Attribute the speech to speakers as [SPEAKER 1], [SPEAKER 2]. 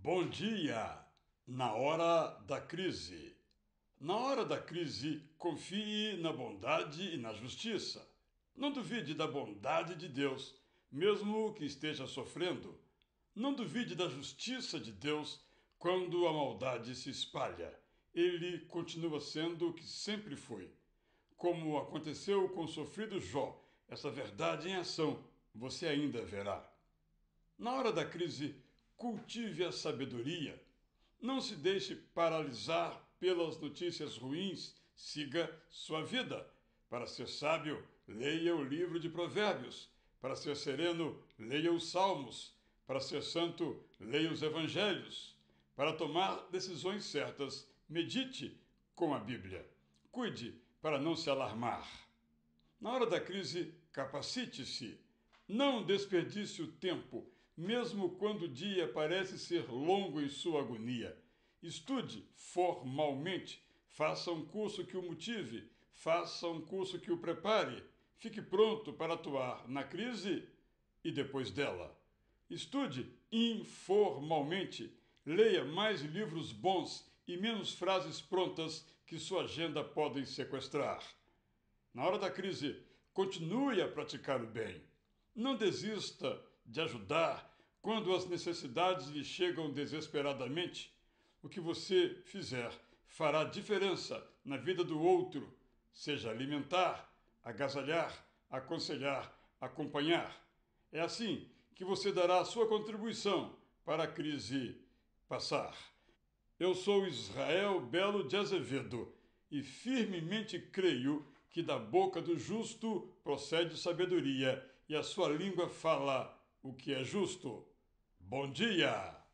[SPEAKER 1] Bom dia! Na hora da crise. Na hora da crise, confie na bondade e na justiça. Não duvide da bondade de Deus, mesmo que esteja sofrendo. Não duvide da justiça de Deus quando a maldade se espalha. Ele continua sendo o que sempre foi. Como aconteceu com o sofrido Jó, essa verdade em ação você ainda verá. Na hora da crise, Cultive a sabedoria. Não se deixe paralisar pelas notícias ruins. Siga sua vida. Para ser sábio, leia o livro de Provérbios. Para ser sereno, leia os Salmos. Para ser santo, leia os Evangelhos. Para tomar decisões certas, medite com a Bíblia. Cuide para não se alarmar. Na hora da crise, capacite-se. Não desperdice o tempo mesmo quando o dia parece ser longo em sua agonia. Estude formalmente, faça um curso que o motive, faça um curso que o prepare, fique pronto para atuar na crise e depois dela. Estude informalmente, leia mais livros bons e menos frases prontas que sua agenda podem sequestrar. Na hora da crise, continue a praticar o bem. Não desista de ajudar quando as necessidades lhe chegam desesperadamente. O que você fizer fará diferença na vida do outro, seja alimentar, agasalhar, aconselhar, acompanhar. É assim que você dará a sua contribuição para a crise passar. Eu sou Israel Belo de Azevedo e firmemente creio que da boca do justo procede sabedoria e a sua língua fala o que é justo. Bom dia!